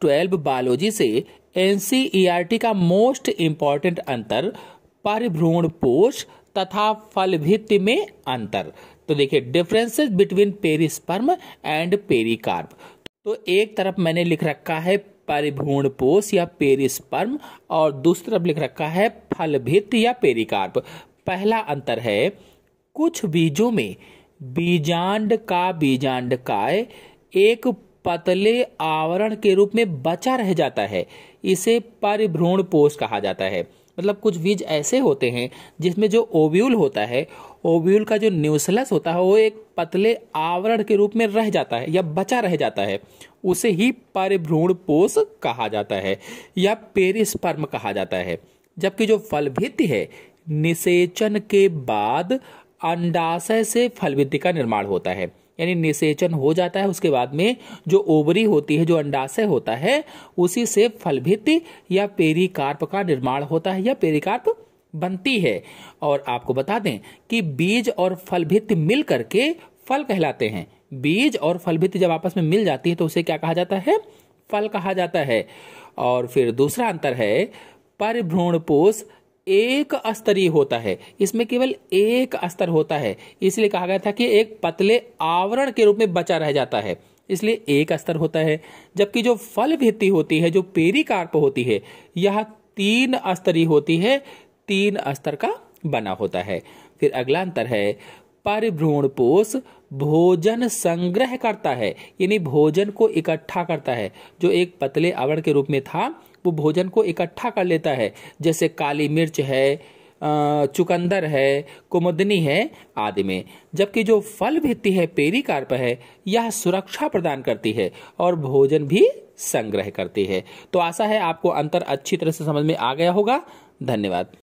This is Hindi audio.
ट्वेल्व बायोलॉजी से एनसीईआरटी e का मोस्ट इम्पॉर्टेंट अंतर परिभ्रूण पोष तथा फल भित्ति में अंतर तो देखिए differences between perisperm and pericarp तो एक तरफ मैंने लिख रखा है परिभ्रूण पोष या पेरिस्पर्म और दूसरी तरफ लिख रखा है फल भित्त या पेरिकार्प पहला अंतर है कुछ बीजों में बीजांड का बीजांड काय एक पतले आवरण के रूप में बचा रह जाता है इसे परिभ्रूण पोष कहा जाता है मतलब कुछ बीज ऐसे होते हैं जिसमें जो ओव्यूल होता है ओव्यूल का जो न्यूसलस होता है वो एक पतले आवरण के रूप में रह जाता है या बचा रह जाता है उसे ही परिभ्रूण पोष कहा जाता है या पेरिस्पर्म कहा जाता है जबकि जो फलभित्ति है निषेचन के बाद अंडाशय से फलभित्ति का निर्माण होता है यानी निषेचन हो जाता है उसके बाद में जो ओवरी होती है जो अंडाशय होता है उसी से फलभित या पेरिकार्प का निर्माण होता है या पेरिकार्प बनती है और आपको बता दें कि बीज और फलभित मिल करके फल कहलाते हैं बीज और फलभित्त जब आपस में मिल जाती है तो उसे क्या कहा जाता है फल कहा जाता है और फिर दूसरा अंतर है परिभ्रूणपोष एक स्तरीय होता है इसमें केवल एक स्तर होता है इसलिए कहा गया था कि एक पतले आवरण के रूप में बचा रह जाता है इसलिए एक स्तर होता है जबकि जो फल भित्ति होती है जो पेरिकार्प होती है यह तीन स्तरीय होती है तीन स्तर का बना होता है फिर अगला अंतर है पोष भोजन संग्रह करता है यानी भोजन को इकट्ठा करता है जो एक पतले आवरण के रूप में था वो भोजन को इकट्ठा कर लेता है जैसे काली मिर्च है चुकंदर है कुमुदनी है आदि में जबकि जो फल भित्ती है पेरिकार्प है यह सुरक्षा प्रदान करती है और भोजन भी संग्रह करती है तो आशा है आपको अंतर अच्छी तरह से समझ में आ गया होगा धन्यवाद